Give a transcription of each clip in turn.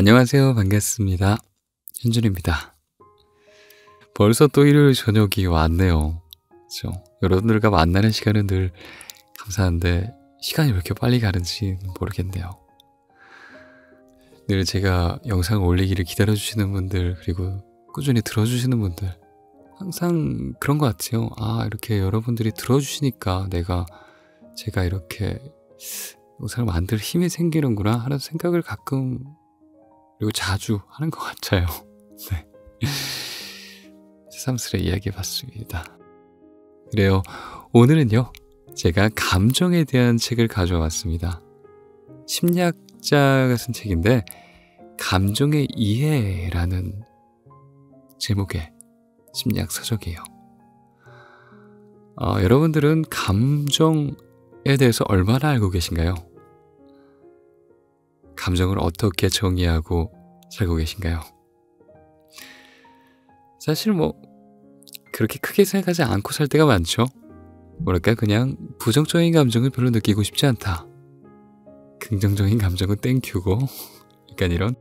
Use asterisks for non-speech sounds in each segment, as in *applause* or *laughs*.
안녕하세요. 반갑습니다. 현준입니다. 벌써 또 일요일 저녁이 왔네요. 그렇죠? 여러분들과 만나는 시간은 늘 감사한데 시간이 왜 이렇게 빨리 가는지 모르겠네요. 늘 제가 영상 올리기를 기다려주시는 분들 그리고 꾸준히 들어주시는 분들 항상 그런 것 같아요. 아 이렇게 여러분들이 들어주시니까 내가 제가 이렇게 영상을 만들 힘이 생기는구나 하는 생각을 가끔 그리고 자주 하는 것 같아요. *laughs* 네. 새삼스레 이야기해봤습니다. 그래요. 오늘은요, 제가 감정에 대한 책을 가져왔습니다. 심리학자가 쓴 책인데, 감정의 이해라는 제목의 심리학 서적이에요. 어, 여러분들은 감정에 대해서 얼마나 알고 계신가요? 감정을 어떻게 정의하고 살고 계신가요? 사실 뭐 그렇게 크게 생각하지 않고 살 때가 많죠. 뭐랄까 그냥 부정적인 감정을 별로 느끼고 싶지 않다. 긍정적인 감정은 땡큐고 *laughs* 약간 이런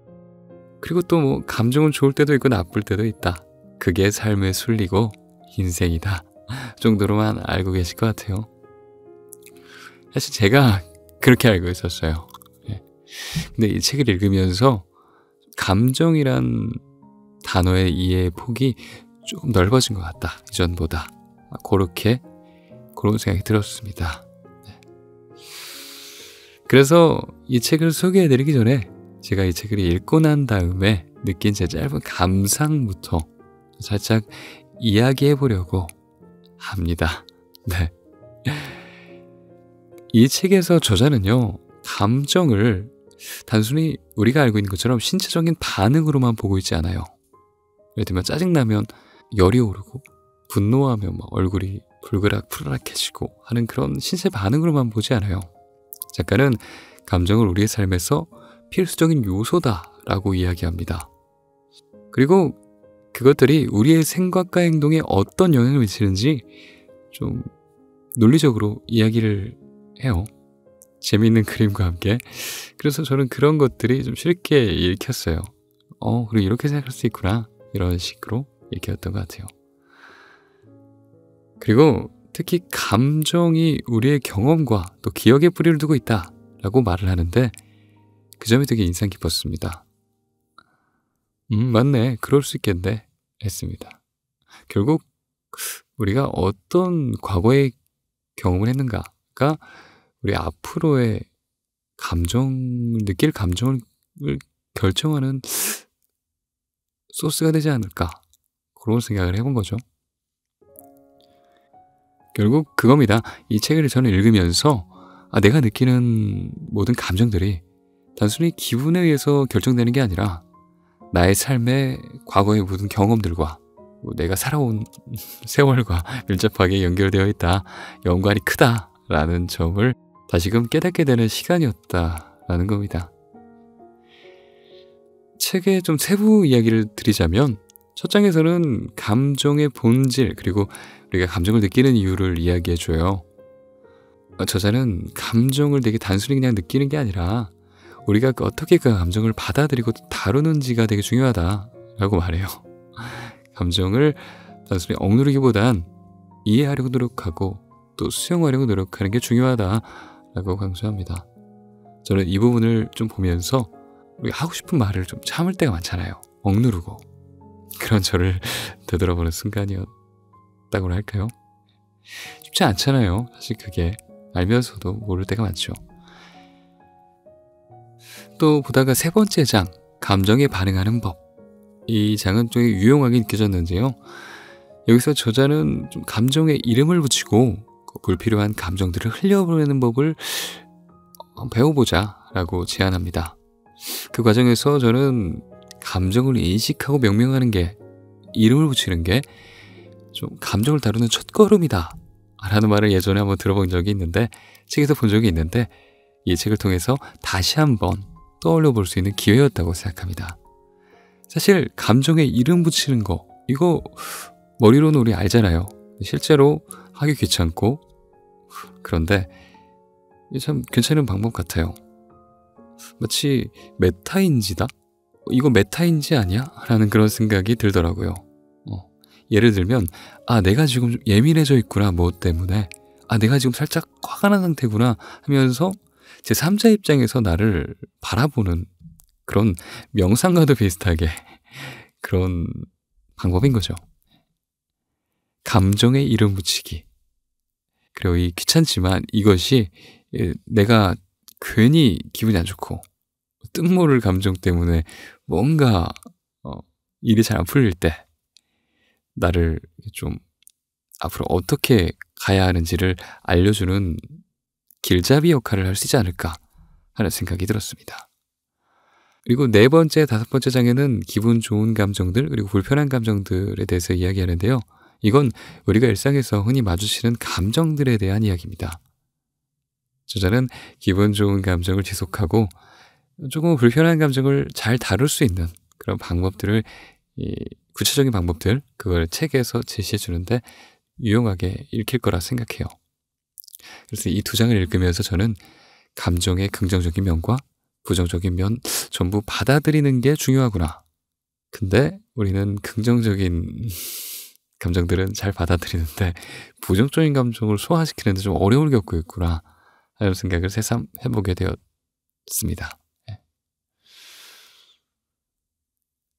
그리고 또 뭐 감정은 좋을 때도 있고 나쁠 때도 있다. 그게 삶의 순리고 인생이다 *laughs* 정도로만 알고 계실 것 같아요. 사실 제가 그렇게 알고 있었어요. 근데 이 책을 읽으면서 감정이란 단어의 이해의 폭이 조금 넓어진 것 같다. 이전보다. 그렇게 그런 생각이 들었습니다. 네. 그래서 이 책을 소개해드리기 전에 제가 이 책을 읽고 난 다음에 느낀 제 짧은 감상부터 살짝 이야기해 보려고 합니다. 네. 이 책에서 저자는요, 감정을 단순히 우리가 알고 있는 것처럼 신체적인 반응으로만 보고 있지 않아요. 예를 들면 짜증나면 열이 오르고 분노하면 얼굴이 불그락 푸르락해지고 하는 그런 신체 반응으로만 보지 않아요. 작가는 감정을 우리의 삶에서 필수적인 요소다라고 이야기합니다. 그리고 그것들이 우리의 생각과 행동에 어떤 영향을 미치는지 좀 논리적으로 이야기를 해요. 재미있는 그림과 함께. 그래서 저는 그런 것들이 좀 쉽게 읽혔어요. 어, 그리고 이렇게 생각할 수 있구나. 이런 식으로 읽혔던 것 같아요. 그리고 특히 감정이 우리의 경험과 또 기억에 뿌리를 두고 있다 라고 말을 하는데 그 점이 되게 인상 깊었습니다. 음, 맞네. 그럴 수 있겠네. 했습니다. 결국 우리가 어떤 과거의 경험을 했는가가 우리 앞으로의 감정, 느낄 감정을 결정하는 소스가 되지 않을까. 그런 생각을 해본 거죠. 결국 그겁니다. 이 책을 저는 읽으면서 아, 내가 느끼는 모든 감정들이 단순히 기분에 의해서 결정되는 게 아니라 나의 삶의 과거의 모든 경험들과 뭐 내가 살아온 *laughs* 세월과 밀접하게 연결되어 있다. 연관이 크다라는 점을 다시금 깨닫게 되는 시간이었다라는 겁니다. 책의 좀 세부 이야기를 드리자면 첫 장에서는 감정의 본질 그리고 우리가 감정을 느끼는 이유를 이야기해줘요. 어, 저자는 감정을 되게 단순히 그냥 느끼는 게 아니라 우리가 어떻게 그 감정을 받아들이고 다루는지가 되게 중요하다라고 말해요. *laughs* 감정을 단순히 억누르기보단 이해하려고 노력하고 또 수용하려고 노력하는 게 중요하다 라고 강조합니다. 저는 이 부분을 좀 보면서 우리 하고 싶은 말을 좀 참을 때가 많잖아요. 억누르고. 그런 저를 *laughs* 되돌아보는 순간이었다고 할까요? 쉽지 않잖아요. 사실 그게 알면서도 모를 때가 많죠. 또 보다가 세 번째 장, 감정에 반응하는 법. 이 장은 좀 유용하게 느껴졌는데요. 여기서 저자는 좀 감정에 이름을 붙이고 불필요한 감정들을 흘려보내는 법을 배워보자 라고 제안합니다. 그 과정에서 저는 감정을 인식하고 명명하는 게 이름을 붙이는 게 좀 감정을 다루는 첫걸음이다 라는 말을 예전에 한번 들어본 적이 있는데 책에서 본 적이 있는데 이 책을 통해서 다시 한번 떠올려 볼 수 있는 기회였다고 생각합니다. 사실 감정에 이름 붙이는 거 이거 머리로는 우리 알잖아요. 실제로 하기 귀찮고 그런데 참 괜찮은 방법 같아요. 마치 메타인지다? 이거 메타인지 아니야? 라는 그런 생각이 들더라고요. 어. 예를 들면 아 내가 지금 예민해져 있구나 뭐 때문에 아 내가 지금 살짝 화가 난 상태구나 하면서 제 3자 입장에서 나를 바라보는 그런 명상과도 비슷하게 *laughs* 그런 방법인 거죠. 감정의 이름 붙이기. 그리고 이 귀찮지만 이것이 예, 내가 괜히 기분이 안 좋고 뜬모를 감정 때문에 뭔가 어, 일이 잘 안 풀릴 때 나를 좀 앞으로 어떻게 가야 하는지를 알려주는 길잡이 역할을 할 수 있지 않을까 하는 생각이 들었습니다. 그리고 네 번째, 다섯 번째 장에는 기분 좋은 감정들 그리고 불편한 감정들에 대해서 이야기하는데요. 이건 우리가 일상에서 흔히 마주치는 감정들에 대한 이야기입니다. 저자는 기분 좋은 감정을 지속하고 조금 불편한 감정을 잘 다룰 수 있는 그런 방법들을 구체적인 방법들 그걸 책에서 제시해 주는데 유용하게 읽힐 거라 생각해요. 그래서 이 두 장을 읽으면서 저는 감정의 긍정적인 면과 부정적인 면 전부 받아들이는 게 중요하구나. 근데 우리는 긍정적인 감정들은 잘 받아들이는데 부정적인 감정을 소화시키는데 좀 어려움을 겪고 있구나 하는 생각을 새삼 해보게 되었습니다. 예.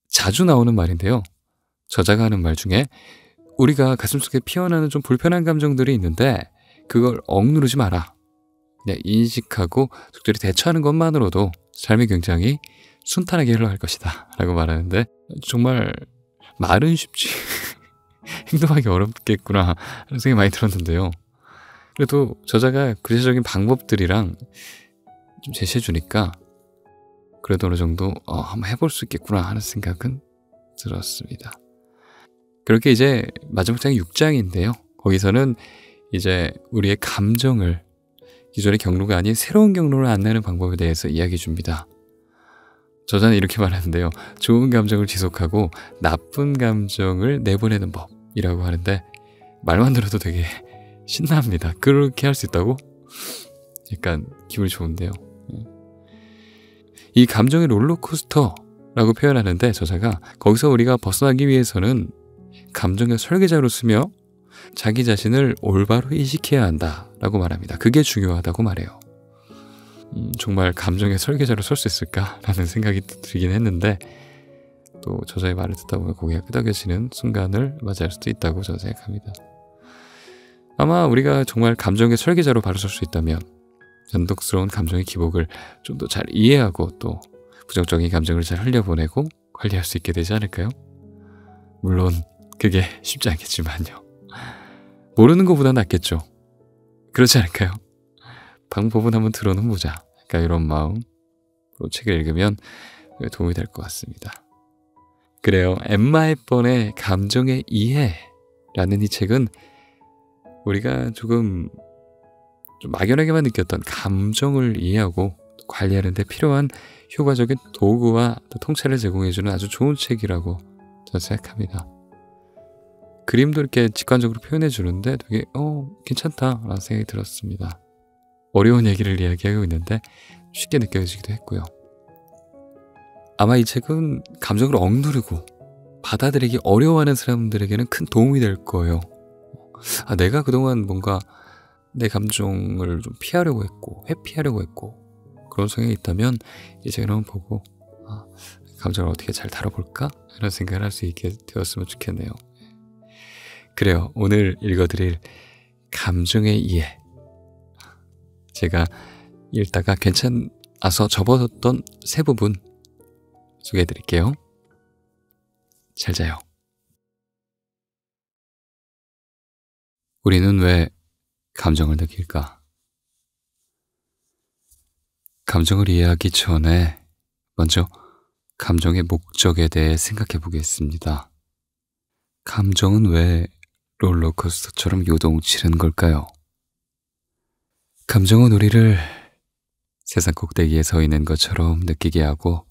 자주 나오는 말인데요. 저자가 하는 말 중에 우리가 가슴속에 피어나는 좀 불편한 감정들이 있는데 그걸 억누르지 마라. 네, 인식하고 적절히 대처하는 것만으로도 삶이 굉장히 순탄하게 흘러갈 것이다 라고 말하는데 정말 말은 쉽지 *laughs* 행동하기 어렵겠구나 하는 생각이 많이 들었는데요. 그래도 저자가 구체적인 방법들이랑 좀 제시해 주니까 그래도 어느 정도 어, 한번 해볼 수 있겠구나 하는 생각은 들었습니다. 그렇게 이제 마지막 장이 6장인데요. 거기서는 이제 우리의 감정을 기존의 경로가 아닌 새로운 경로로 안내하는 방법에 대해서 이야기해 줍니다. 저자는 이렇게 말하는데요. 좋은 감정을 지속하고 나쁜 감정을 내보내는 법이라고 하는데 말만 들어도 되게 *laughs* 신납니다. 그렇게 할 수 있다고? 약간 기분이 좋은데요. 예. 이 감정의 롤러코스터라고 표현하는데 저자가 거기서 우리가 벗어나기 위해서는 감정의 설계자로 쓰며 자기 자신을 올바로 인식해야 한다라고 말합니다. 그게 중요하다고 말해요. 음, 정말 감정의 설계자로 설 수 있을까라는 생각이 들긴 했는데 또 저자의 말을 듣다 보면 고개가 끄덕여지는 순간을 맞이할 수도 있다고 저는 생각합니다. 아마 우리가 정말 감정의 설계자로 바로 설 수 있다면 변덕스러운 감정의 기복을 좀 더 잘 이해하고 또 부정적인 감정을 잘 흘려보내고 관리할 수 있게 되지 않을까요? 물론 그게 *laughs* 쉽지 않겠지만요. 모르는 것보다 낫겠죠. 그렇지 않을까요? 방법은 한번 들어는 보자. 그러니까 이런 마음으로 책을 읽으면 도움이 될 것 같습니다. 그래요. 엠마의 번의 감정의 이해라는 이 책은 우리가 조금 좀 막연하게만 느꼈던 감정을 이해하고 관리하는 데 필요한 효과적인 도구와 통찰을 제공해주는 아주 좋은 책이라고 저는 생각합니다. 그림도 이렇게 직관적으로 표현해 주는데 되게 어 괜찮다라는 생각이 들었습니다. 어려운 얘기를 이야기하고 있는데 쉽게 느껴지기도 했고요. 아마 이 책은 감정을 억누르고 받아들이기 어려워하는 사람들에게는 큰 도움이 될 거예요. 아, 내가 그동안 뭔가 내 감정을 좀 피하려고 했고, 회피하려고 했고, 그런 성향이 있다면 이 책을 한번 보고, 아, 감정을 어떻게 잘 다뤄볼까? 이런 생각을 할 수 있게 되었으면 좋겠네요. 그래요. 오늘 읽어드릴 감정의 이해. 제가 읽다가 괜찮아서 접어뒀던 세 부분 소개해 드릴게요. 잘 자요. 우리는 왜 감정을 느낄까? 감정을 이해하기 전에 먼저 감정의 목적에 대해 생각해 보겠습니다. 감정은 왜 롤러코스터처럼 요동치는 걸까요? 감정은 우리를 세상 꼭대기에 서 있는 것처럼 느끼게 하고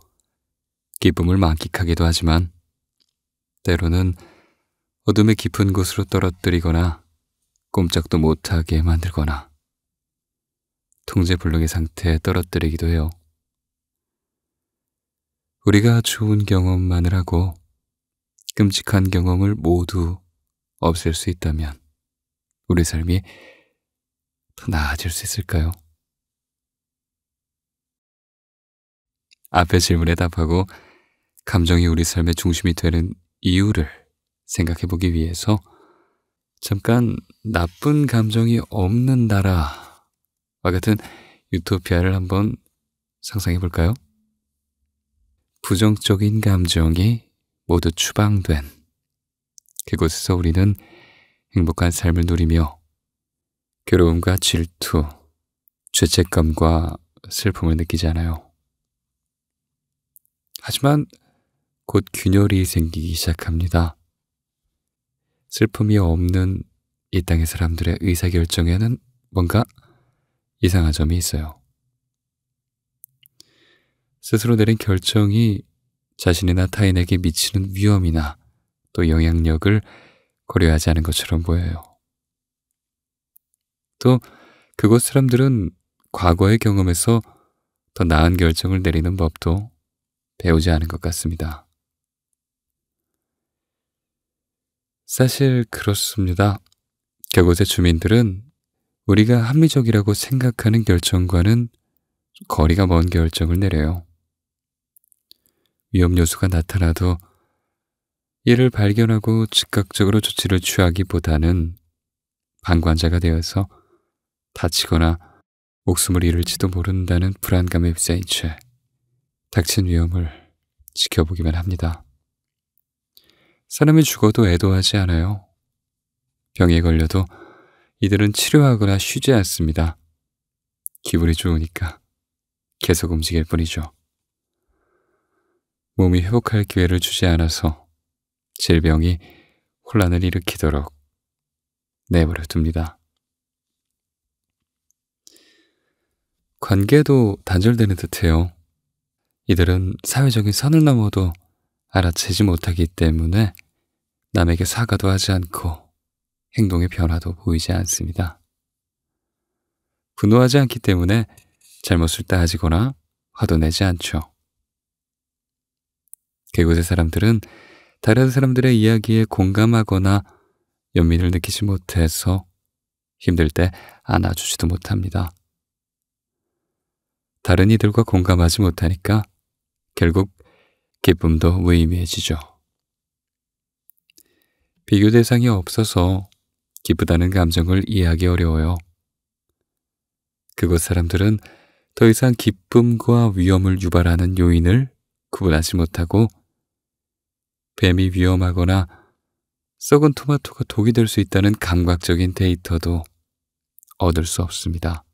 기쁨을 만끽하기도 하지만 때로는 어둠의 깊은 곳으로 떨어뜨리거나 꼼짝도 못하게 만들거나 통제불능의 상태에 떨어뜨리기도 해요. 우리가 좋은 경험만을 하고 끔찍한 경험을 모두 없앨 수 있다면 우리 삶이 나아질 수 있을까요? 앞의 질문에 답하고 감정이 우리 삶의 중심이 되는 이유를 생각해 보기 위해서 잠깐 나쁜 감정이 없는 나라와 같은 유토피아를 한번 상상해 볼까요? 부정적인 감정이 모두 추방된 그곳에서 우리는 행복한 삶을 누리며 괴로움과 질투, 죄책감과 슬픔을 느끼잖아요 하지만 곧 균열이 생기기 시작합니다. 슬픔이 없는 이 땅의 사람들의 의사결정에는 뭔가 이상한 점이 있어요. 스스로 내린 결정이 자신이나 타인에게 미치는 위험이나 또 영향력을 고려하지 않은 것처럼 보여요. 또 그곳 사람들은 과거의 경험에서 더 나은 결정을 내리는 법도 배우지 않은 것 같습니다. 사실 그렇습니다. 그곳의 주민들은 우리가 합리적이라고 생각하는 결정과는 거리가 먼 결정을 내려요. 위험 요소가 나타나도 이를 발견하고 즉각적으로 조치를 취하기보다는 방관자가 되어서 다치거나 목숨을 잃을지도 모른다는 불안감에 휩싸인 채 닥친 위험을 지켜보기만 합니다. 사람이 죽어도 애도하지 않아요. 병에 걸려도 이들은 치료하거나 쉬지 않습니다. 기분이 좋으니까 계속 움직일 뿐이죠. 몸이 회복할 기회를 주지 않아서 질병이 혼란을 일으키도록 내버려 둡니다. 관계도 단절되는 듯해요. 이들은 사회적인 선을 넘어도 알아채지 못하기 때문에 남에게 사과도 하지 않고 행동의 변화도 보이지 않습니다. 분노하지 않기 때문에 잘못을 따지거나 화도 내지 않죠. 그곳의 사람들은 다른 사람들의 이야기에 공감하거나 연민을 느끼지 못해서 힘들 때 안아주지도 못합니다. 다른 이들과 공감하지 못하니까 결국 기쁨도 무의미해지죠. 비교 대상이 없어서 기쁘다는 감정을 이해하기 어려워요. 그곳 사람들은 더 이상 기쁨과 위험을 유발하는 요인을 구분하지 못하고 뱀이 위험하거나 썩은 토마토가 독이 될 수 있다는 감각적인 데이터도 얻을 수 없습니다.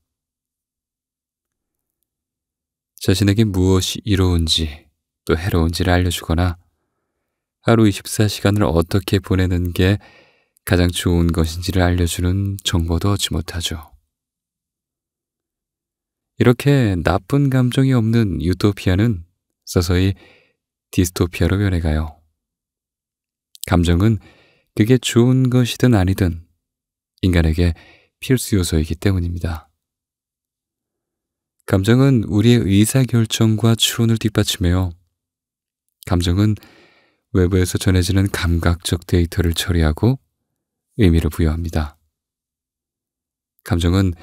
자신에게 무엇이 이로운지 또 해로운지를 알려주거나 하루 24시간을 어떻게 보내는 게 가장 좋은 것인지를 알려주는 정보도 얻지 못하죠. 이렇게 나쁜 감정이 없는 유토피아는 서서히 디스토피아로 변해가요. 감정은 그게 좋은 것이든 아니든 인간에게 필수 요소이기 때문입니다. 감정은 우리의 의사결정과 추론을 뒷받침해요. 감정은 외부에서 전해지는 감각적 데이터를 처리하고 의미를 부여합니다. 감정은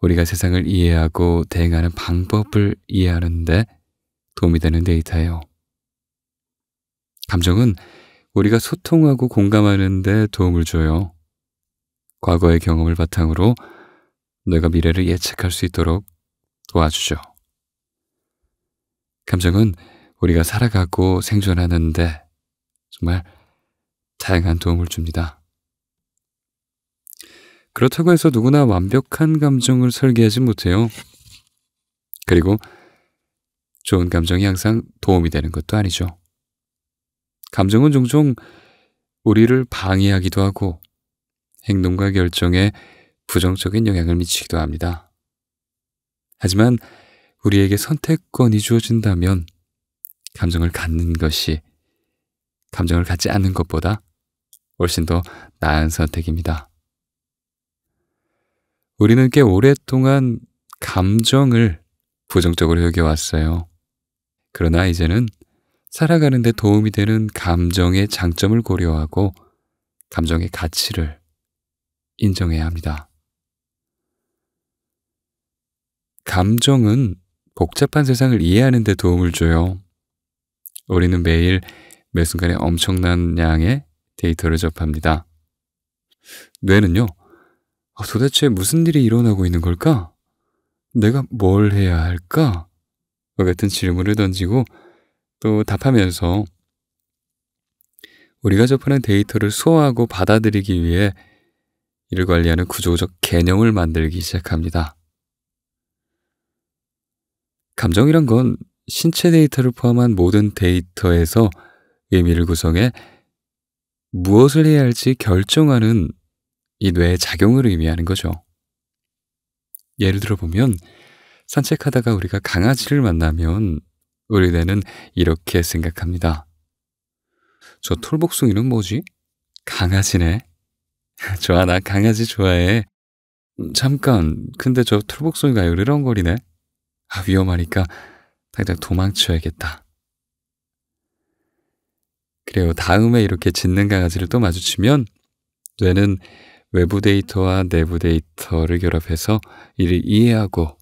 우리가 세상을 이해하고 대응하는 방법을 이해하는데 도움이 되는 데이터예요. 감정은 우리가 소통하고 공감하는데 도움을 줘요. 과거의 경험을 바탕으로 내가 미래를 예측할 수 있도록 도와주죠. 감정은 우리가 살아가고 생존하는데 정말 다양한 도움을 줍니다. 그렇다고 해서 누구나 완벽한 감정을 설계하지 못해요. 그리고 좋은 감정이 항상 도움이 되는 것도 아니죠. 감정은 종종 우리를 방해하기도 하고 행동과 결정에 부정적인 영향을 미치기도 합니다. 하지만 우리에게 선택권이 주어진다면 감정을 갖는 것이 감정을 갖지 않는 것보다 훨씬 더 나은 선택입니다. 우리는 꽤 오랫동안 감정을 부정적으로 여겨왔어요. 그러나 이제는 살아가는데 도움이 되는 감정의 장점을 고려하고 감정의 가치를 인정해야 합니다. 감정은 복잡한 세상을 이해하는 데 도움을 줘요. 우리는 매일 매 순간에 엄청난 양의 데이터를 접합니다. 뇌는요, 아, 도대체 무슨 일이 일어나고 있는 걸까? 내가 뭘 해야 할까? 같은 질문을 던지고 또 답하면서 우리가 접하는 데이터를 소화하고 받아들이기 위해 이를 관리하는 구조적 개념을 만들기 시작합니다. 감정이란 건 신체 데이터를 포함한 모든 데이터에서 의미를 구성해 무엇을 해야 할지 결정하는 이 뇌의 작용을 의미하는 거죠. 예를 들어 보면 산책하다가 우리가 강아지를 만나면 우리 뇌는 이렇게 생각합니다. 저 톨복숭이는 뭐지? 강아지네. *laughs* 좋아, 나 강아지 좋아해. 음, 잠깐, 근데 저툴복숭이가 으르렁거리네. 아, 위험하니까 당장 도망쳐야겠다. 그래요. 다음에 이렇게 짖는 강아지를 또 마주치면 뇌는 외부 데이터와 내부 데이터를 결합해서 이를 이해하고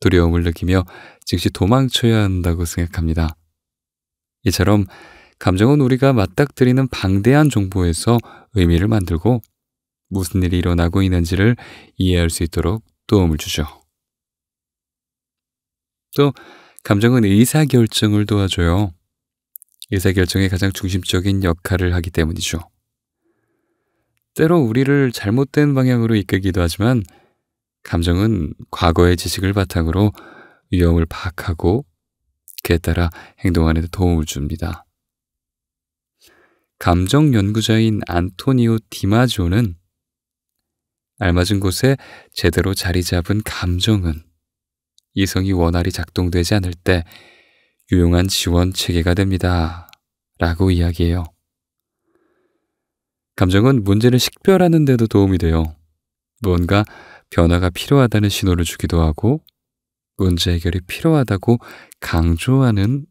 두려움을 느끼며 즉시 도망쳐야 한다고 생각합니다. 이처럼 감정은 우리가 맞닥뜨리는 방대한 정보에서 의미를 만들고 무슨 일이 일어나고 있는지를 이해할 수 있도록 도움을 주죠. 또 감정은 의사결정을 도와줘요. 의사결정에 가장 중심적인 역할을 하기 때문이죠. 때로 우리를 잘못된 방향으로 이끌기도 하지만 감정은 과거의 지식을 바탕으로 위험을 파악하고 그에 따라 행동하는 데 도움을 줍니다. 감정 연구자인 안토니오 디마지오는 알맞은 곳에 제대로 자리 잡은 감정은 이성이 원활히 작동되지 않을 때 유용한 지원 체계가 됩니다. 라고 이야기해요. 감정은 문제를 식별하는 데도 도움이 돼요. 무언가 변화가 필요하다는 신호를 주기도 하고 문제 해결이 필요하다고 강조하는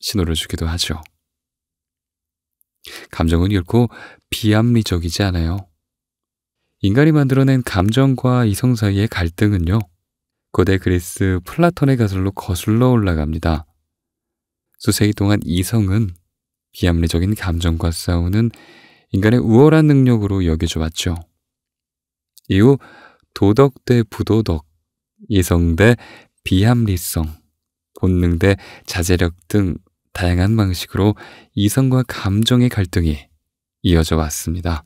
신호를 주기도 하죠. 감정은 결코 비합리적이지 않아요. 인간이 만들어낸 감정과 이성 사이의 갈등은요, 고대 그리스 플라톤의 가설로 거슬러 올라갑니다. 수세기 동안 이성은 비합리적인 감정과 싸우는 인간의 우월한 능력으로 여겨져 왔죠. 이후 도덕 대 부도덕, 이성 대 비합리성, 본능 대 자제력 등 다양한 방식으로 이성과 감정의 갈등이 이어져 왔습니다.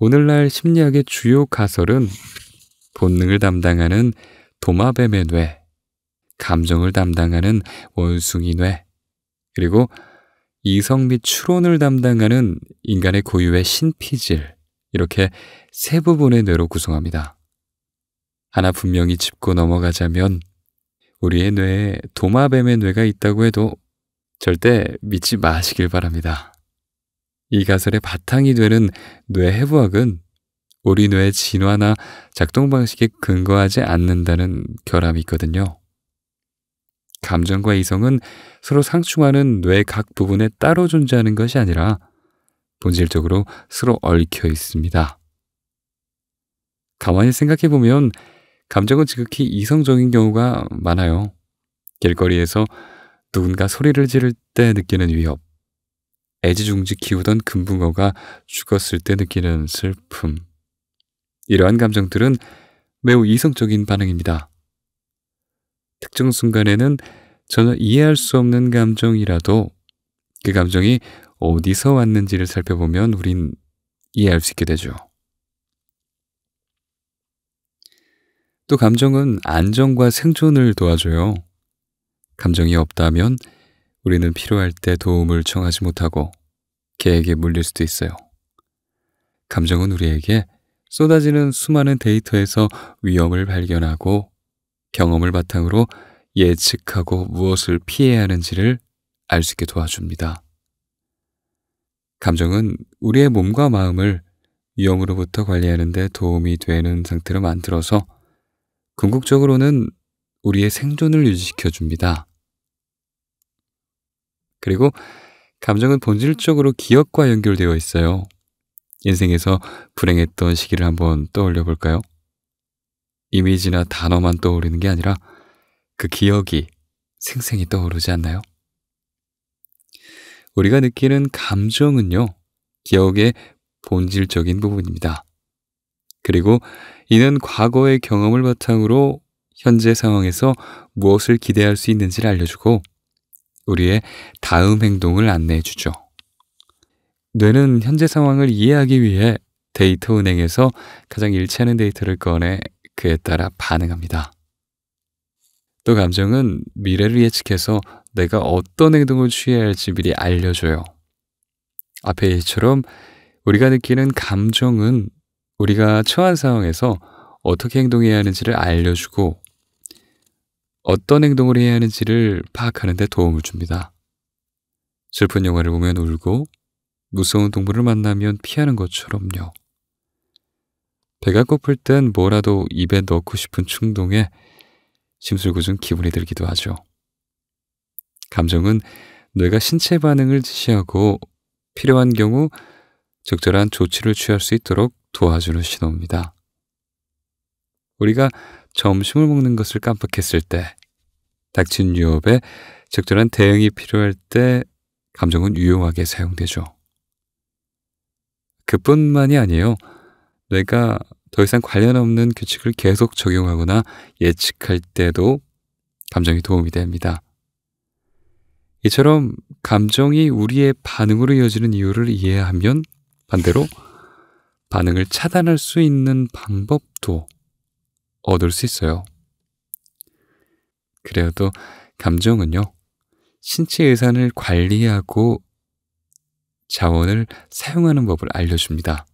오늘날 심리학의 주요 가설은 본능을 담당하는 도마뱀의 뇌, 감정을 담당하는 원숭이 뇌, 그리고 이성 및 추론을 담당하는 인간의 고유의 신피질, 이렇게 세 부분의 뇌로 구성합니다. 하나 분명히 짚고 넘어가자면 우리의 뇌에 도마뱀의 뇌가 있다고 해도 절대 믿지 마시길 바랍니다. 이 가설의 바탕이 되는 뇌해부학은 우리 뇌의 진화나 작동 방식에 근거하지 않는다는 결함이 있거든요. 감정과 이성은 서로 상충하는 뇌 각 부분에 따로 존재하는 것이 아니라 본질적으로 서로 얽혀 있습니다. 가만히 생각해 보면 감정은 지극히 이성적인 경우가 많아요. 길거리에서 누군가 소리를 지를 때 느끼는 위협, 애지중지 키우던 금붕어가 죽었을 때 느끼는 슬픔, 이러한 감정들은 매우 이성적인 반응입니다. 특정 순간에는 전혀 이해할 수 없는 감정이라도 그 감정이 어디서 왔는지를 살펴보면 우린 이해할 수 있게 되죠. 또 감정은 안정과 생존을 도와줘요. 감정이 없다면 우리는 필요할 때 도움을 청하지 못하고 개에게 물릴 수도 있어요. 감정은 우리에게 쏟아지는 수많은 데이터에서 위험을 발견하고 경험을 바탕으로 예측하고 무엇을 피해야 하는지를 알 수 있게 도와줍니다. 감정은 우리의 몸과 마음을 위험으로부터 관리하는 데 도움이 되는 상태로 만들어서 궁극적으로는 우리의 생존을 유지시켜 줍니다. 그리고 감정은 본질적으로 기억과 연결되어 있어요. 인생에서 불행했던 시기를 한번 떠올려 볼까요? 이미지나 단어만 떠오르는 게 아니라 그 기억이 생생히 떠오르지 않나요? 우리가 느끼는 감정은요, 기억의 본질적인 부분입니다. 그리고 이는 과거의 경험을 바탕으로 현재 상황에서 무엇을 기대할 수 있는지를 알려주고 우리의 다음 행동을 안내해 주죠. 뇌는 현재 상황을 이해하기 위해 데이터 은행에서 가장 일치하는 데이터를 꺼내 그에 따라 반응합니다. 또 감정은 미래를 예측해서 내가 어떤 행동을 취해야 할지 미리 알려줘요. 앞에 일처럼 우리가 느끼는 감정은 우리가 처한 상황에서 어떻게 행동해야 하는지를 알려주고 어떤 행동을 해야 하는지를 파악하는 데 도움을 줍니다. 슬픈 영화를 보면 울고 무서운 동물을 만나면 피하는 것처럼요. 배가 고플 땐 뭐라도 입에 넣고 싶은 충동에 심술궂은 기분이 들기도 하죠. 감정은 뇌가 신체 반응을 지시하고 필요한 경우 적절한 조치를 취할 수 있도록 도와주는 신호입니다. 우리가 점심을 먹는 것을 깜빡했을 때, 닥친 유업에 적절한 대응이 필요할 때 감정은 유용하게 사용되죠. 그뿐만이 아니에요. 뇌가 더 이상 관련 없는 규칙을 계속 적용하거나 예측할 때도 감정이 도움이 됩니다. 이처럼 감정이 우리의 반응으로 이어지는 이유를 이해하면 반대로 반응을 차단할 수 있는 방법도 얻을 수 있어요. 그래도 감정은요, 신체 예산을 관리하고 자원을 사용하는 법을 알려줍니다.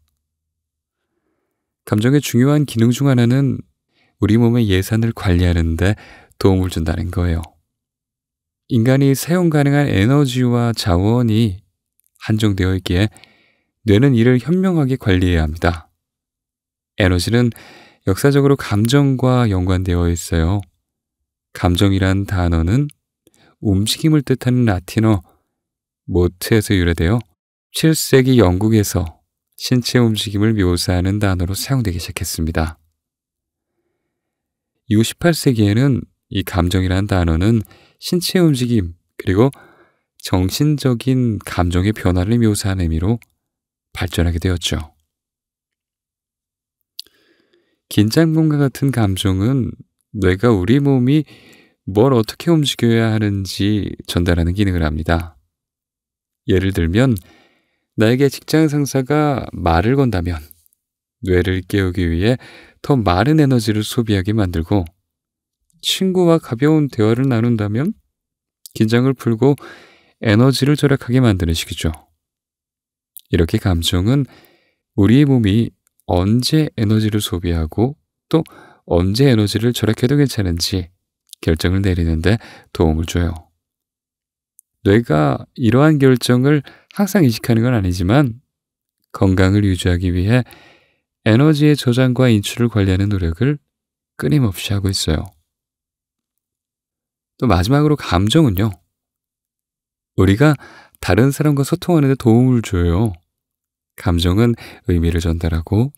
감정의 중요한 기능 중 하나는 우리 몸의 예산을 관리하는데 도움을 준다는 거예요. 인간이 사용 가능한 에너지와 자원이 한정되어 있기에 뇌는 이를 현명하게 관리해야 합니다. 에너지는 역사적으로 감정과 연관되어 있어요. 감정이란 단어는 움직임을 뜻하는 라틴어 모트에서 유래되어 7세기 영국에서 신체 움직임을 묘사하는 단어로 사용되기 시작했습니다. 이8세기에는이 감정이라는 단어는 신체 움직임 그리고 정신적인 감정의 변화를 묘사하는 의미로 발전하게 되었죠. 긴장감과 같은 감정은 뇌가 우리 몸이 뭘 어떻게 움직여야 하는지 전달하는 기능을 합니다. 예를 들면 나에게 직장 상사가 말을 건다면 뇌를 깨우기 위해 더 많은 에너지를 소비하게 만들고 친구와 가벼운 대화를 나눈다면 긴장을 풀고 에너지를 절약하게 만드는 식이죠. 이렇게 감정은 우리의 몸이 언제 에너지를 소비하고 또 언제 에너지를 절약해도 괜찮은지 결정을 내리는데 도움을 줘요. 뇌가 이러한 결정을 항상 이식하는 건 아니지만 건강을 유지하기 위해 에너지의 저장과 인출을 관리하는 노력을 끊임없이 하고 있어요. 또 마지막으로 감정은요. 우리가 다른 사람과 소통하는 데 도움을 줘요. 감정은 의미를 전달하고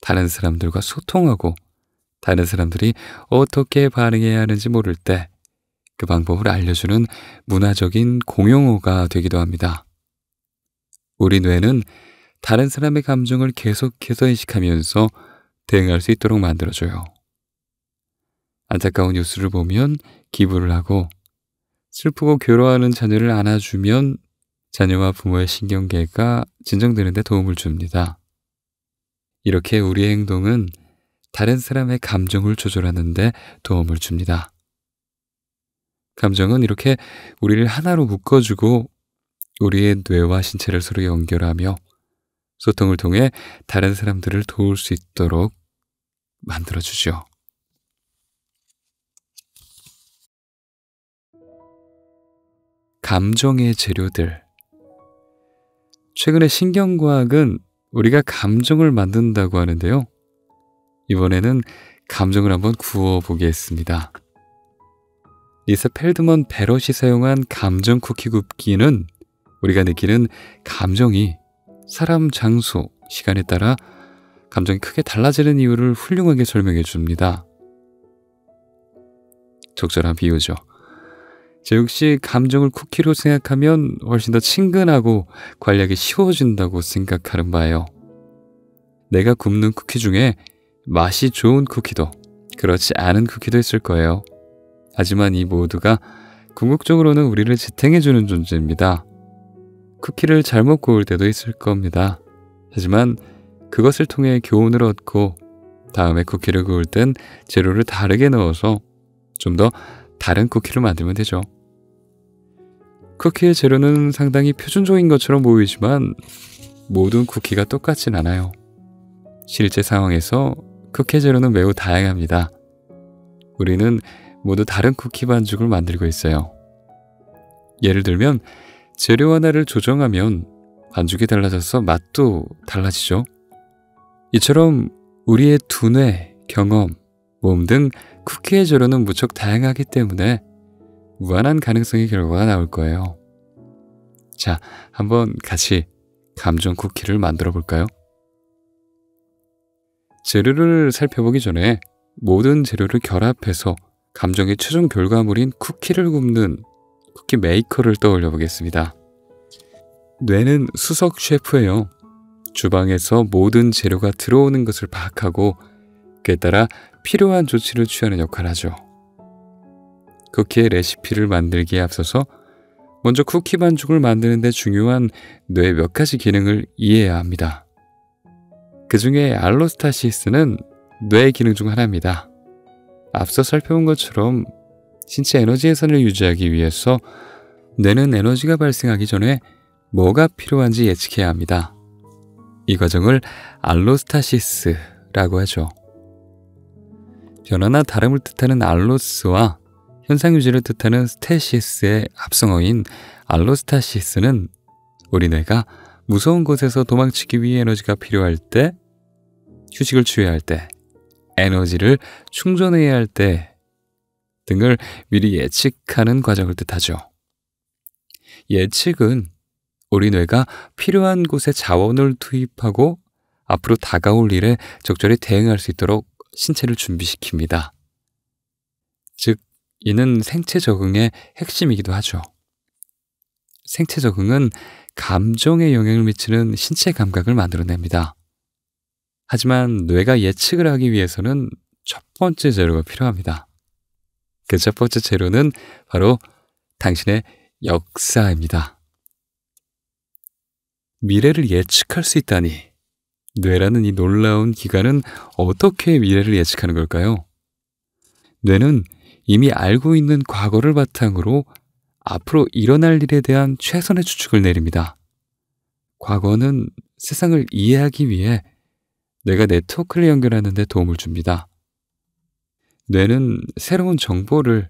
다른 사람들과 소통하고 다른 사람들이 어떻게 반응해야 하는지 모를 때 그 방법을 알려주는 문화적인 공용어가 되기도 합니다. 우리 뇌는 다른 사람의 감정을 계속해서 인식하면서 대응할 수 있도록 만들어줘요. 안타까운 뉴스를 보면 기부를 하고 슬프고 괴로워하는 자녀를 안아주면 자녀와 부모의 신경계가 진정되는데 도움을 줍니다. 이렇게 우리의 행동은 다른 사람의 감정을 조절하는데 도움을 줍니다. 감정은 이렇게 우리를 하나로 묶어주고 우리의 뇌와 신체를 서로 연결하며 소통을 통해 다른 사람들을 도울 수 있도록 만들어주죠. 감정의 재료들. 최근에 신경과학은 우리가 감정을 만든다고 하는데요. 이번에는 감정을 한번 구워보겠습니다. 리사 펠드먼 베럿이 사용한 감정 쿠키 굽기는 우리가 느끼는 감정이 사람, 장소, 시간에 따라 감정이 크게 달라지는 이유를 훌륭하게 설명해 줍니다. 적절한 비유죠. 제 역시 감정을 쿠키로 생각하면 훨씬 더 친근하고 관리하기 쉬워진다고 생각하는 바예요. 내가 굽는 쿠키 중에 맛이 좋은 쿠키도 그렇지 않은 쿠키도 있을 거예요. 하지만 이 모두가 궁극적으로는 우리를 지탱해주는 존재입니다. 쿠키를 잘못 구울 때도 있을 겁니다. 하지만 그것을 통해 교훈을 얻고 다음에 쿠키를 구울 땐 재료를 다르게 넣어서 좀 더 다른 쿠키를 만들면 되죠. 쿠키의 재료는 상당히 표준적인 것처럼 보이지만 모든 쿠키가 똑같진 않아요. 실제 상황에서 쿠키 재료는 매우 다양합니다. 우리는 모두 다른 쿠키 반죽을 만들고 있어요. 예를 들면 재료 하나를 조정하면 반죽이 달라져서 맛도 달라지죠. 이처럼 우리의 두뇌, 경험, 몸 등 쿠키의 재료는 무척 다양하기 때문에 무한한 가능성의 결과가 나올 거예요. 자, 한번 같이 감정 쿠키를 만들어 볼까요? 재료를 살펴보기 전에 모든 재료를 결합해서 감정의 최종 결과물인 쿠키를 굽는 쿠키 메이커를 떠올려 보겠습니다. 뇌는 수석 셰프예요. 주방에서 모든 재료가 들어오는 것을 파악하고 그에 따라 필요한 조치를 취하는 역할을 하죠. 쿠키의 레시피를 만들기에 앞서서 먼저 쿠키 반죽을 만드는데 중요한 뇌 몇 가지 기능을 이해해야 합니다. 그 중에 알로스타시스는 뇌 기능 중 하나입니다. 앞서 살펴본 것처럼 신체 에너지의 선을 유지하기 위해서 뇌는 에너지가 발생하기 전에 뭐가 필요한지 예측해야 합니다. 이 과정을 알로스타시스라고 하죠. 변화나 다름을 뜻하는 알로스와 현상 유지를 뜻하는 스테시스의 합성어인 알로스타시스는 우리 뇌가 무서운 곳에서 도망치기 위해 에너지가 필요할 때, 휴식을 취해야 할 때, 에너지를 충전해야 할때 등을 미리 예측하는 과정을 뜻하죠. 예측은 우리 뇌가 필요한 곳에 자원을 투입하고 앞으로 다가올 일에 적절히 대응할 수 있도록 신체를 준비시킵니다. 즉, 이는 생체 적응의 핵심이기도 하죠. 생체 적응은 감정에 영향을 미치는 신체 감각을 만들어냅니다. 하지만 뇌가 예측을 하기 위해서는 첫 번째 재료가 필요합니다. 그첫 번째 재료는 바로 당신의 역사입니다. 미래를 예측할 수 있다니. 뇌라는 이 놀라운 기관은 어떻게 미래를 예측하는 걸까요? 뇌는 이미 알고 있는 과거를 바탕으로 앞으로 일어날 일에 대한 최선의 추측을 내립니다. 과거는 세상을 이해하기 위해 뇌가 네트워크를 연결하는 데 도움을 줍니다. 뇌는 새로운 정보를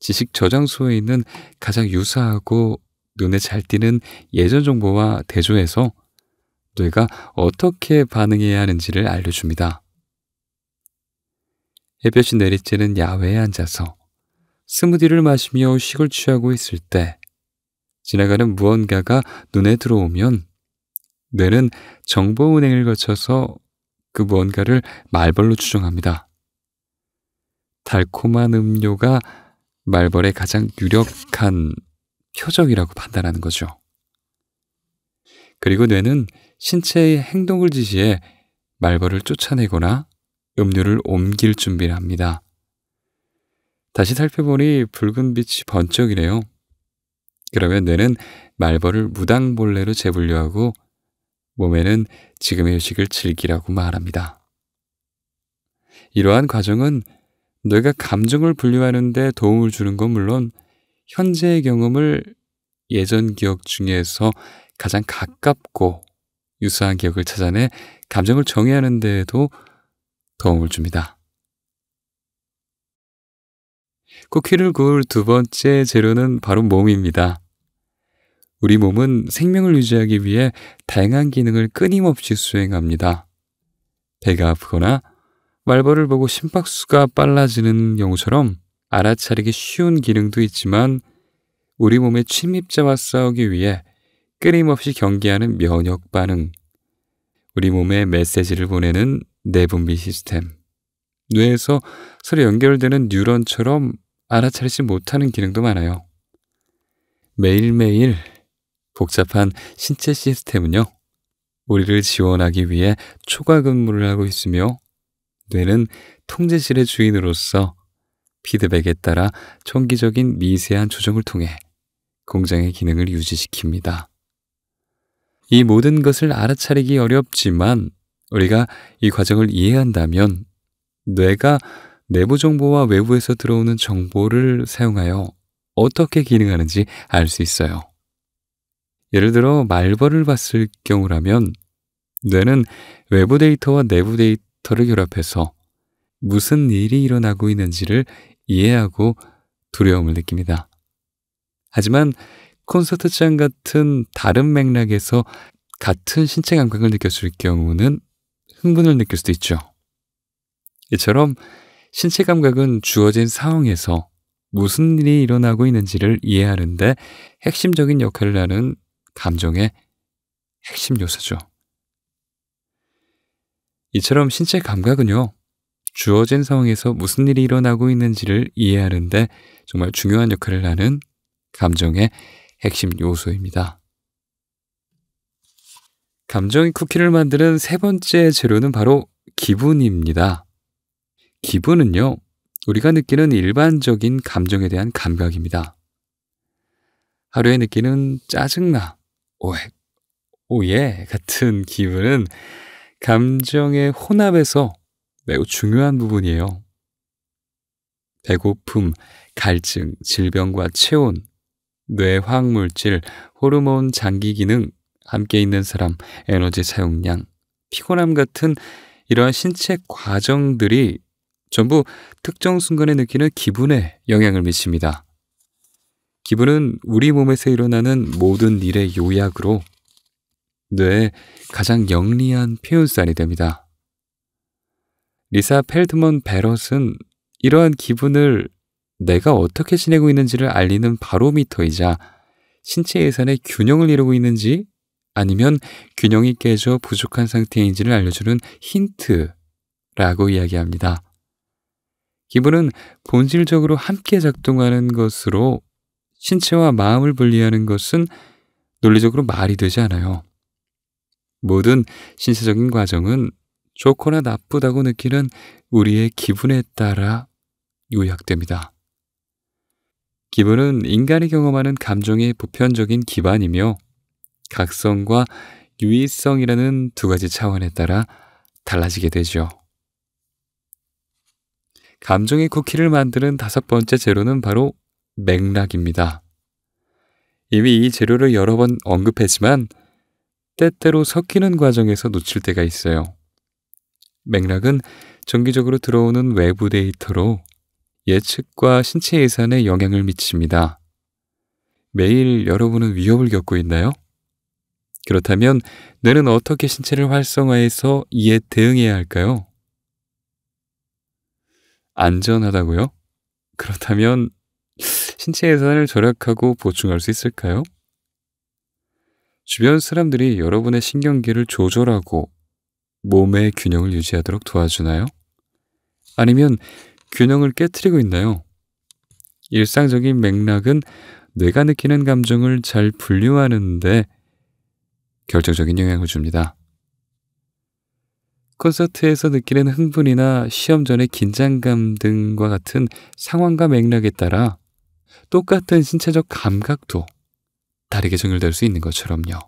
지식 저장소에 있는 가장 유사하고 눈에 잘 띄는 예전 정보와 대조해서 뇌가 어떻게 반응해야 하는지를 알려줍니다. 햇볕이 내리쬐는 야외에 앉아서 스무디를 마시며 식을 취하고 있을 때 지나가는 무언가가 눈에 들어오면 뇌는 정보 은행을 거쳐서 그 무언가를 말벌로 추정합니다. 달콤한 음료가 말벌의 가장 유력한 표적이라고 판단하는 거죠. 그리고 뇌는 신체의 행동을 지시해 말벌을 쫓아내거나 음료를 옮길 준비를 합니다. 다시 살펴보니 붉은 빛이 번쩍이네요. 그러면 뇌는 말벌을 무당벌레로 재분류하고 몸에는 지금의 휴식을 즐기라고 말합니다. 이러한 과정은 너희가 감정을 분류하는데 도움을 주는 건 물론 현재의 경험을 예전 기억 중에서 가장 가깝고 유사한 기억을 찾아내 감정을 정의하는 데에도 도움을 줍니다. 쿠키를 구울 두 번째 재료는 바로 몸입니다. 우리 몸은 생명을 유지하기 위해 다양한 기능을 끊임없이 수행합니다. 배가 아프거나 말벌을 보고 심박수가 빨라지는 경우처럼 알아차리기 쉬운 기능도 있지만 우리 몸의 침입자와 싸우기 위해 끊임없이 경계하는 면역 반응, 우리 몸에 메시지를 보내는 내분비 시스템, 뇌에서 서로 연결되는 뉴런처럼 알아차리지 못하는 기능도 많아요. 매일매일 복잡한 신체 시스템은요, 우리를 지원하기 위해 초과 근무를 하고 있으며 뇌는 통제실의 주인으로서 피드백에 따라 정기적인 미세한 조정을 통해 공장의 기능을 유지시킵니다. 이 모든 것을 알아차리기 어렵지만 우리가 이 과정을 이해한다면 뇌가 내부 정보와 외부에서 들어오는 정보를 사용하여 어떻게 기능하는지 알 수 있어요. 예를 들어 말벌을 봤을 경우라면 뇌는 외부 데이터와 내부 데이터 닥터를 결합해서 무슨 일이 일어나고 있는지를 이해하고 두려움을 느낍니다. 하지만 콘서트장 같은 다른 맥락에서 같은 신체 감각을 느꼈을 경우는 흥분을 느낄 수도 있죠. 이처럼 신체 감각은 주어진 상황에서 무슨 일이 일어나고 있는지를 이해하는데 핵심적인 역할을 하는 감정의 핵심 요소죠. 이처럼 신체 감각은요, 주어진 상황에서 무슨 일이 일어나고 있는지를 이해하는데 정말 중요한 역할을 하는 감정의 핵심 요소입니다. 감정이 쿠키를 만드는 세 번째 재료는 바로 기분입니다. 기분은요, 우리가 느끼는 일반적인 감정에 대한 감각입니다. 하루에 느끼는 짜증나, 오해, 오예 같은 기분은 감정의 혼합에서 매우 중요한 부분이에요. 배고픔, 갈증, 질병과 체온, 뇌화학물질, 호르몬, 장기 기능, 함께 있는 사람, 에너지 사용량, 피곤함 같은 이러한 신체 과정들이 전부 특정 순간에 느끼는 기분에 영향을 미칩니다. 기분은 우리 몸에서 일어나는 모든 일의 요약으로 뇌에 가장 영리한 표현산이 됩니다. 리사 펠트먼 베럿은 이러한 기분을 내가 어떻게 지내고 있는지를 알리는 바로미터이자 신체 예산의 균형을 이루고 있는지 아니면 균형이 깨져 부족한 상태인지를 알려주는 힌트라고 이야기합니다. 기분은 본질적으로 함께 작동하는 것으로 신체와 마음을 분리하는 것은 논리적으로 말이 되지 않아요. 모든 신체적인 과정은 좋거나 나쁘다고 느끼는 우리의 기분에 따라 요약됩니다. 기분은 인간이 경험하는 감정의 보편적인 기반이며 각성과 유의성이라는 두 가지 차원에 따라 달라지게 되죠. 감정의 쿠키를 만드는 다섯 번째 재료는 바로 맥락입니다. 이미 이 재료를 여러 번 언급했지만 때때로 섞이는 과정에서 놓칠 때가 있어요. 맥락은 정기적으로 들어오는 외부 데이터로 예측과 신체 예산에 영향을 미칩니다. 매일 여러분은 위협을 겪고 있나요? 그렇다면 뇌는 어떻게 신체를 활성화해서 이에 대응해야 할까요? 안전하다고요? 그렇다면 신체 예산을 절약하고 보충할 수 있을까요? 주변 사람들이 여러분의 신경계를 조절하고 몸의 균형을 유지하도록 도와주나요? 아니면 균형을 깨뜨리고 있나요? 일상적인 맥락은 뇌가 느끼는 감정을 잘 분류하는데 결정적인 영향을 줍니다. 콘서트에서 느끼는 흥분이나 시험 전의 긴장감 등과 같은 상황과 맥락에 따라 똑같은 신체적 감각도 다르게 정렬될수 있는 것처럼요.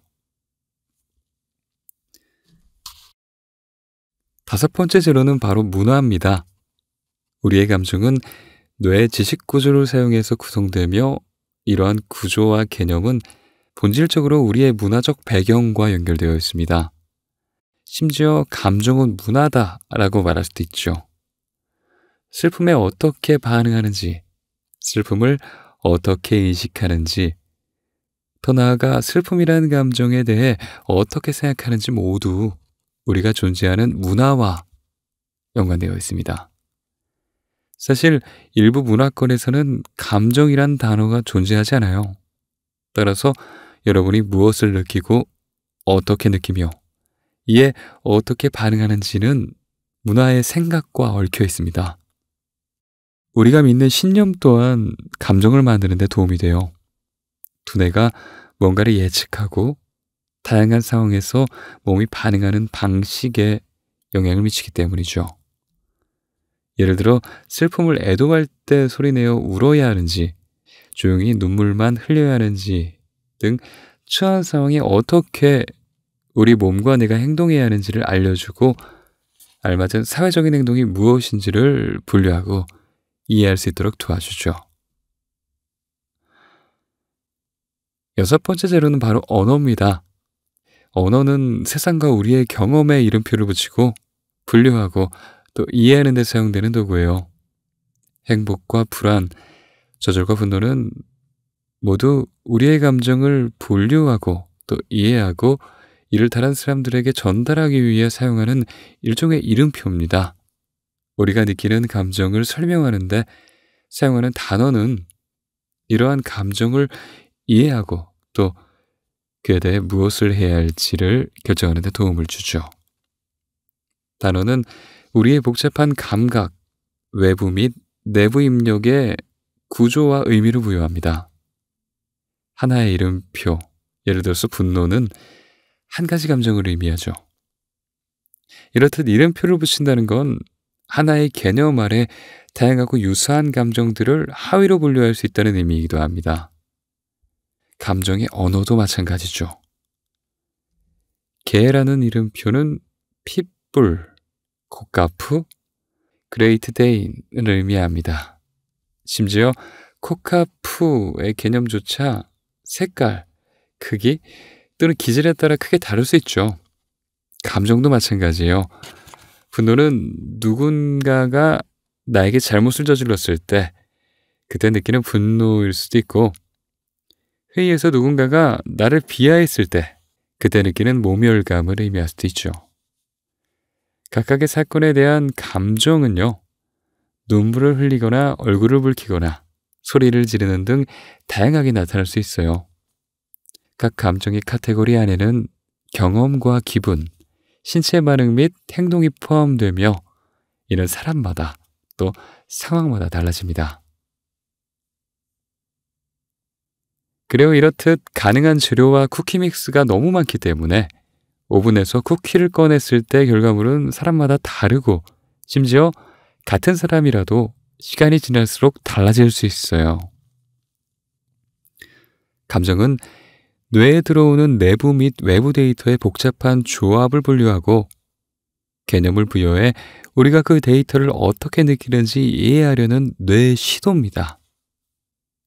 다섯 번째 제로는 바로 문화입니다. 우리의 감정은 뇌의 지식 구조를 사용해서 구성되며 이러한 구조와 개념은 본질적으로 우리의 문화적 배경과 연결되어 있습니다. 심지어 감정은 문화다 라고 말할 수도 있죠. 슬픔에 어떻게 반응하는지, 슬픔을 어떻게 인식하는지, 더 나아가 슬픔이라는 감정에 대해 어떻게 생각하는지 모두 우리가 존재하는 문화와 연관되어 있습니다. 사실 일부 문화권에서는 감정이란 단어가 존재하지 않아요. 따라서 여러분이 무엇을 느끼고 어떻게 느끼며 이에 어떻게 반응하는지는 문화의 생각과 얽혀 있습니다. 우리가 믿는 신념 또한 감정을 만드는 데 도움이 돼요. 두뇌가 뭔가를 예측하고 다양한 상황에서 몸이 반응하는 방식에 영향을 미치기 때문이죠. 예를 들어 슬픔을 애도할 때 소리내어 울어야 하는지, 조용히 눈물만 흘려야 하는지 등 처한 상황에 어떻게 우리 몸과 내가 행동해야 하는지를 알려주고 알맞은 사회적인 행동이 무엇인지를 분류하고 이해할 수 있도록 도와주죠. 여섯 번째 재료는 바로 언어입니다. 언어는 세상과 우리의 경험에 이름표를 붙이고 분류하고 또 이해하는 데 사용되는 도구예요. 행복과 불안, 저절과 분노는 모두 우리의 감정을 분류하고 또 이해하고 이를 다른 사람들에게 전달하기 위해 사용하는 일종의 이름표입니다. 우리가 느끼는 감정을 설명하는데 사용하는 단어는 이러한 감정을 이해하고 또 그에 대해 무엇을 해야 할지를 결정하는 데 도움을 주죠. 단어는 우리의 복잡한 감각, 외부 및 내부 입력의 구조와 의미를 부여합니다. 하나의 이름표, 예를 들어서 분노는 한 가지 감정을 의미하죠. 이렇듯 이름표를 붙인다는 건 하나의 개념 아래 다양하고 유사한 감정들을 하위로 분류할 수 있다는 의미이기도 합니다. 감정의 언어도 마찬가지죠. 개라는 이름표는 핏불, 코카프, 그레이트 데인을 의미합니다. 심지어 코카프의 개념조차 색깔, 크기 또는 기질에 따라 크게 다를 수 있죠. 감정도 마찬가지예요. 분노는 누군가가 나에게 잘못을 저질렀을 때 그때 느끼는 분노일 수도 있고 회의에서 누군가가 나를 비하했을 때 그때 느끼는 모멸감을 의미할 수도 있죠. 각각의 사건에 대한 감정은요, 눈물을 흘리거나 얼굴을 붉히거나 소리를 지르는 등 다양하게 나타날 수 있어요. 각 감정의 카테고리 안에는 경험과 기분, 신체 반응 및 행동이 포함되며 이는 사람마다 또 상황마다 달라집니다. 그리고 이렇듯 가능한 재료와 쿠키 믹스가 너무 많기 때문에 오븐에서 쿠키를 꺼냈을 때 결과물은 사람마다 다르고 심지어 같은 사람이라도 시간이 지날수록 달라질 수 있어요. 감정은 뇌에 들어오는 내부 및 외부 데이터의 복잡한 조합을 분류하고 개념을 부여해 우리가 그 데이터를 어떻게 느끼는지 이해하려는 뇌의 시도입니다.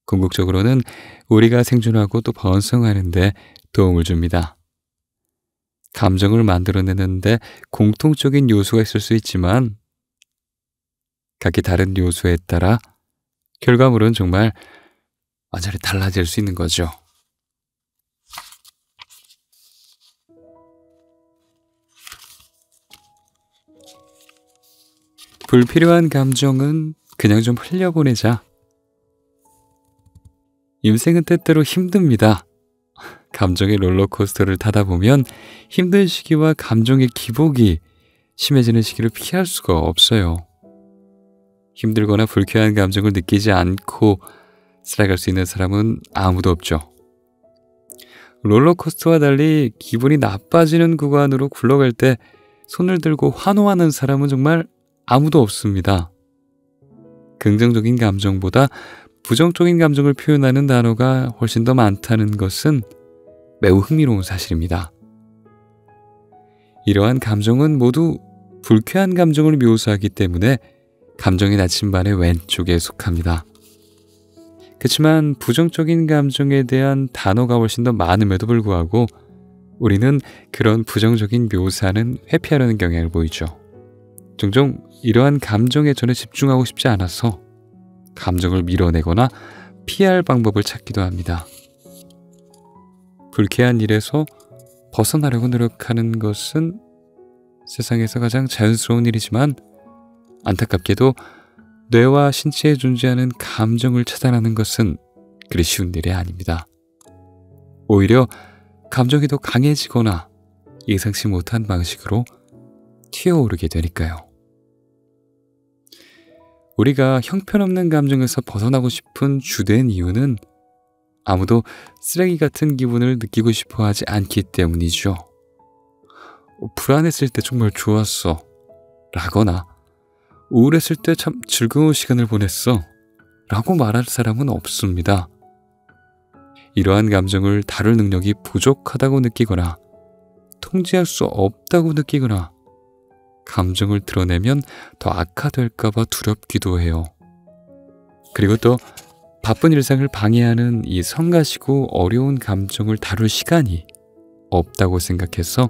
궁극적으로는 우리가 생존하고 또 번성하는데 도움을 줍니다. 감정을 만들어내는데 공통적인 요소가 있을 수 있지만 각기 다른 요소에 따라 결과물은 정말 완전히 달라질 수 있는 거죠. 불필요한 감정은 그냥 좀 흘려보내자. 인생은 때때로 힘듭니다. 감정의 롤러코스터를 타다 보면 힘든 시기와 감정의 기복이 심해지는 시기를 피할 수가 없어요. 힘들거나 불쾌한 감정을 느끼지 않고 살아갈 수 있는 사람은 아무도 없죠. 롤러코스터와 달리 기분이 나빠지는 구간으로 굴러갈 때 손을 들고 환호하는 사람은 정말 아무도 없습니다. 긍정적인 감정보다 부정적인 감정을 표현하는 단어가 훨씬 더 많다는 것은 매우 흥미로운 사실입니다. 이러한 감정은 모두 불쾌한 감정을 묘사하기 때문에 감정의 나침반의 왼쪽에 속합니다. 그렇지만 부정적인 감정에 대한 단어가 훨씬 더 많음에도 불구하고 우리는 그런 부정적인 묘사는 회피하려는 경향을 보이죠. 종종 이러한 감정에 전에 집중하고 싶지 않아서 감정을 밀어내거나 피할 방법을 찾기도 합니다. 불쾌한 일에서 벗어나려고 노력하는 것은 세상에서 가장 자연스러운 일이지만 안타깝게도 뇌와 신체에 존재하는 감정을 차단하는 것은 그리 쉬운 일이 아닙니다. 오히려 감정이 더 강해지거나 예상치 못한 방식으로 튀어오르게 되니까요. 우리가 형편없는 감정에서 벗어나고 싶은 주된 이유는 아무도 쓰레기 같은 기분을 느끼고 싶어 하지 않기 때문이죠. 어, 불안했을 때 정말 좋았어. 라거나, 우울했을 때 참 즐거운 시간을 보냈어. 라고 말할 사람은 없습니다. 이러한 감정을 다룰 능력이 부족하다고 느끼거나, 통제할 수 없다고 느끼거나, 감정을 드러내면 더 악화될까봐 두렵기도 해요. 그리고 또 바쁜 일상을 방해하는 이 성가시고 어려운 감정을 다룰 시간이 없다고 생각해서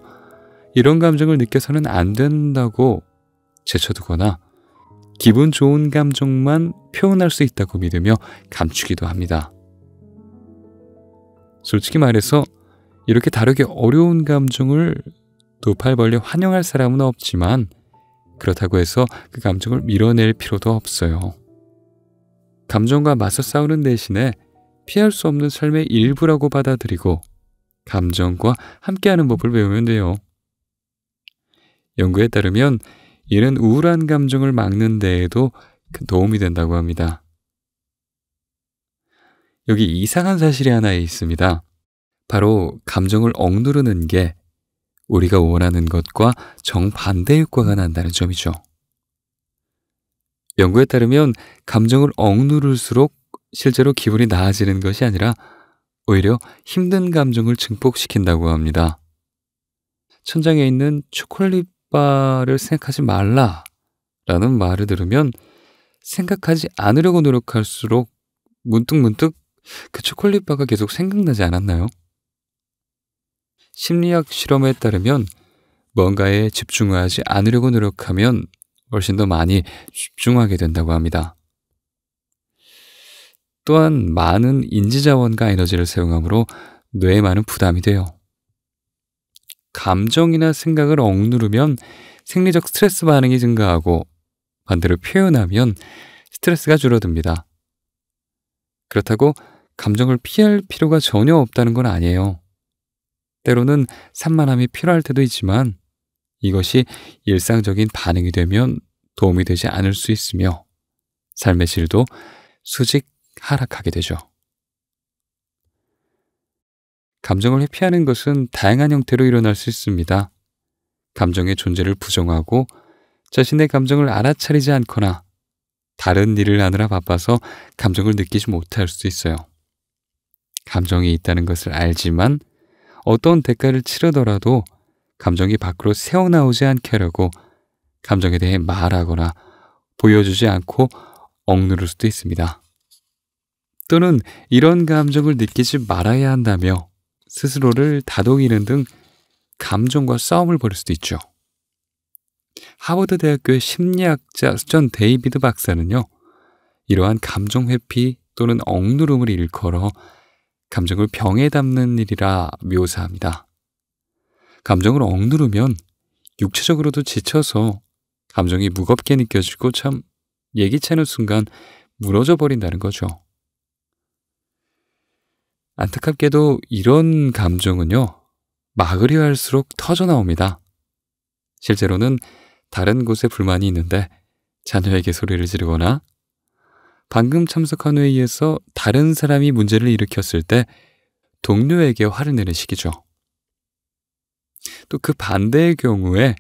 이런 감정을 느껴서는 안 된다고 제쳐두거나 기분 좋은 감정만 표현할 수 있다고 믿으며 감추기도 합니다. 솔직히 말해서 이렇게 다르게 어려운 감정을 두팔 벌려 환영할 사람은 없지만 그렇다고 해서 그 감정을 밀어낼 필요도 없어요. 감정과 맞서 싸우는 대신에 피할 수 없는 삶의 일부라고 받아들이고 감정과 함께하는 법을 배우면 돼요. 연구에 따르면 이는 우울한 감정을 막는 데에도 큰 도움이 된다고 합니다. 여기 이상한 사실이 하나 있습니다. 바로 감정을 억누르는 게 우리가 원하는 것과 정반대 효과가 난다는 점이죠. 연구에 따르면 감정을 억누를수록 실제로 기분이 나아지는 것이 아니라 오히려 힘든 감정을 증폭시킨다고 합니다. 천장에 있는 초콜릿바를 생각하지 말라 라는 말을 들으면 생각하지 않으려고 노력할수록 문득문득 그 초콜릿바가 계속 생각나지 않았나요? 심리학 실험에 따르면 뭔가에 집중하지 않으려고 노력하면 훨씬 더 많이 집중하게 된다고 합니다. 또한 많은 인지 자원과 에너지를 사용하므로 뇌에 많은 부담이 돼요. 감정이나 생각을 억누르면 생리적 스트레스 반응이 증가하고 반대로 표현하면 스트레스가 줄어듭니다. 그렇다고 감정을 피할 필요가 전혀 없다는 건 아니에요. 때로는 산만함이 필요할 때도 있지만 이것이 일상적인 반응이 되면 도움이 되지 않을 수 있으며 삶의 질도 수직 하락하게 되죠. 감정을 회피하는 것은 다양한 형태로 일어날 수 있습니다. 감정의 존재를 부정하고 자신의 감정을 알아차리지 않거나 다른 일을 하느라 바빠서 감정을 느끼지 못할 수 있어요. 감정이 있다는 것을 알지만 어떤 대가를 치르더라도 감정이 밖으로 새어나오지 않게 하려고 감정에 대해 말하거나 보여주지 않고 억누를 수도 있습니다. 또는 이런 감정을 느끼지 말아야 한다며 스스로를 다독이는 등 감정과 싸움을 벌일 수도 있죠. 하버드 대학교의 심리학자 수전 데이비드 박사는요, 이러한 감정 회피 또는 억누름을 일컬어 감정을 병에 담는 일이라 묘사합니다. 감정을 억누르면 육체적으로도 지쳐서 감정이 무겁게 느껴지고 참얘기치 않은 순간 무너져 버린다는 거죠. 안타깝게도 이런 감정은요, 막으려 할수록 터져 나옵니다. 실제로는 다른 곳에 불만이 있는데 자녀에게 소리를 지르거나 방금 참석한 회의에서 다른 사람이 문제를 일으켰을 때 동료에게 화를 내는 시기죠또 그 반대의 경우에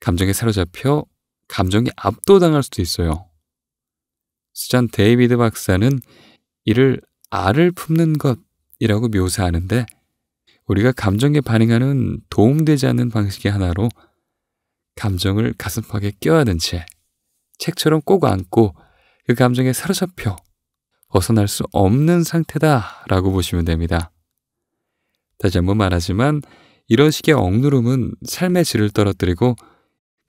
감정에 사로잡혀 감정이 압도당할 수도 있어요. 수잔 데이비드 박사는 이를 알을 품는 것이라고 묘사하는데 우리가 감정에 반응하는 도움되지 않는 방식의 하나로 감정을 가슴팍에 껴안은 채 책처럼 꼭 안고 그 감정에 사로잡혀 벗어날 수 없는 상태다라고 보시면 됩니다. 다시 한번 말하지만 이런 식의 억누름은 삶의 질을 떨어뜨리고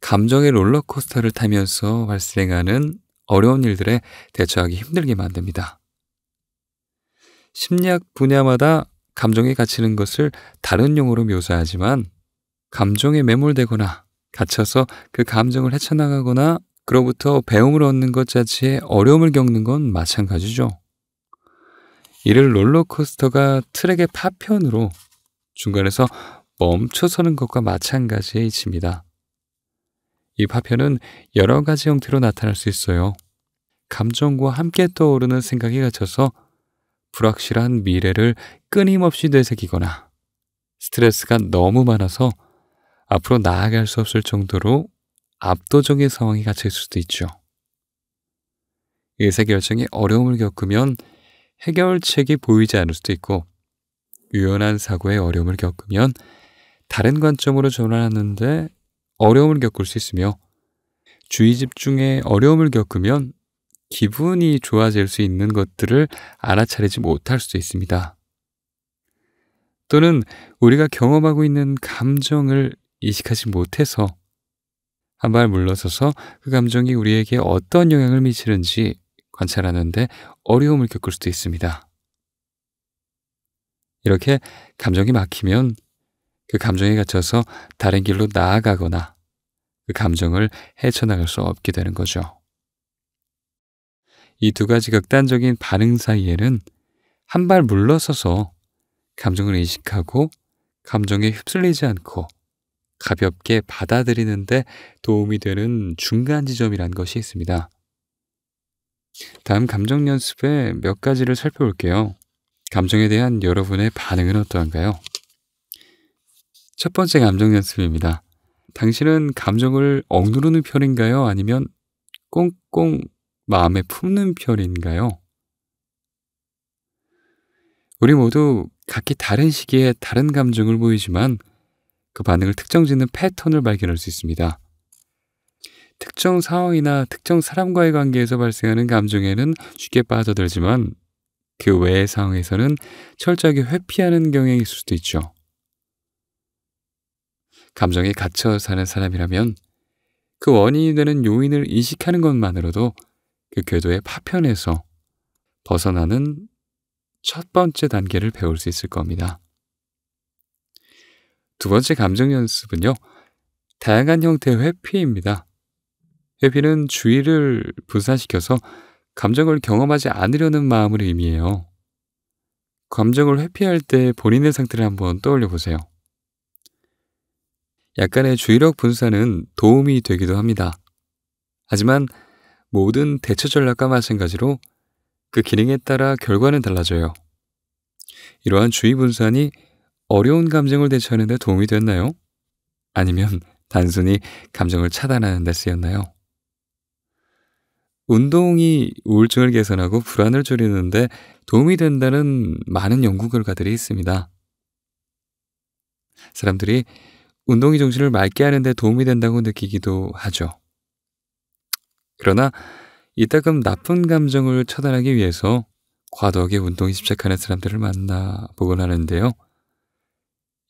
감정의 롤러코스터를 타면서 발생하는 어려운 일들에 대처하기 힘들게 만듭니다. 심리학 분야마다 감정이 갇히는 것을 다른 용어로 묘사하지만 감정에 매몰되거나 갇혀서 그 감정을 헤쳐나가거나 그로부터 배움을 얻는 것 자체에 어려움을 겪는 건 마찬가지죠. 이를 롤러코스터가 트랙의 파편으로 중간에서 멈춰서는 것과 마찬가지의 이치입니다. 이 파편은 여러 가지 형태로 나타날 수 있어요. 감정과 함께 떠오르는 생각이 갇혀서 불확실한 미래를 끊임없이 되새기거나 스트레스가 너무 많아서 앞으로 나아갈 수 없을 정도로 압도적인 상황이 갇힐 수도 있죠. 의사결정에 어려움을 겪으면 해결책이 보이지 않을 수도 있고 유연한 사고에 어려움을 겪으면 다른 관점으로 전환하는데 어려움을 겪을 수 있으며 주의 집중에 어려움을 겪으면 기분이 좋아질 수 있는 것들을 알아차리지 못할 수도 있습니다. 또는 우리가 경험하고 있는 감정을 이식하지 못해서 한발 물러서서 그 감정이 우리에게 어떤 영향을 미치는지 관찰하는데 어려움을 겪을 수도 있습니다. 이렇게 감정이 막히면 그 감정에 갇혀서 다른 길로 나아가거나 그 감정을 헤쳐나갈 수 없게 되는 거죠. 이 두 가지 극단적인 반응 사이에는 한 발 물러서서 감정을 인식하고 감정에 휩쓸리지 않고 가볍게 받아들이는데 도움이 되는 중간 지점이란 것이 있습니다. 다음 감정 연습에 몇 가지를 살펴볼게요. 감정에 대한 여러분의 반응은 어떠한가요? 첫 번째 감정 연습입니다. 당신은 감정을 억누르는 편인가요? 아니면 꽁꽁 마음에 품는 편인가요? 우리 모두 각기 다른 시기에 다른 감정을 보이지만 그 반응을 특정 짓는 패턴을 발견할 수 있습니다. 특정 상황이나 특정 사람과의 관계에서 발생하는 감정에는 쉽게 빠져들지만 그 외의 상황에서는 철저하게 회피하는 경향이 있을 수도 있죠. 감정에 갇혀 사는 사람이라면 그 원인이 되는 요인을 인식하는 것만으로도 그 궤도의 파편에서 벗어나는 첫 번째 단계를 배울 수 있을 겁니다. 두 번째 감정 연습은요. 다양한 형태의 회피입니다. 회피는 주의를 분산시켜서 감정을 경험하지 않으려는 마음을 의미해요. 감정을 회피할 때 본인의 상태를 한번 떠올려 보세요. 약간의 주의력 분산은 도움이 되기도 합니다. 하지만 모든 대처 전략과 마찬가지로 그 기능에 따라 결과는 달라져요. 이러한 주의 분산이 어려운 감정을 대처하는 데 도움이 됐나요? 아니면 단순히 감정을 차단하는 데 쓰였나요? 운동이 우울증을 개선하고 불안을 줄이는데 도움이 된다는 많은 연구 결과들이 있습니다. 사람들이 운동이 정신을 맑게 하는데 도움이 된다고 느끼기도 하죠. 그러나 이따금 나쁜 감정을 처단하기 위해서 과도하게 운동에 집착하는 사람들을 만나 보곤 하는데요.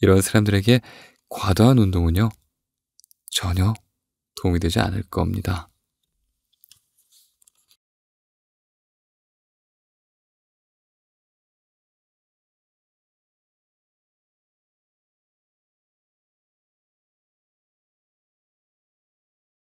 이런 사람들에게 과도한 운동은요, 전혀 도움이 되지 않을 겁니다.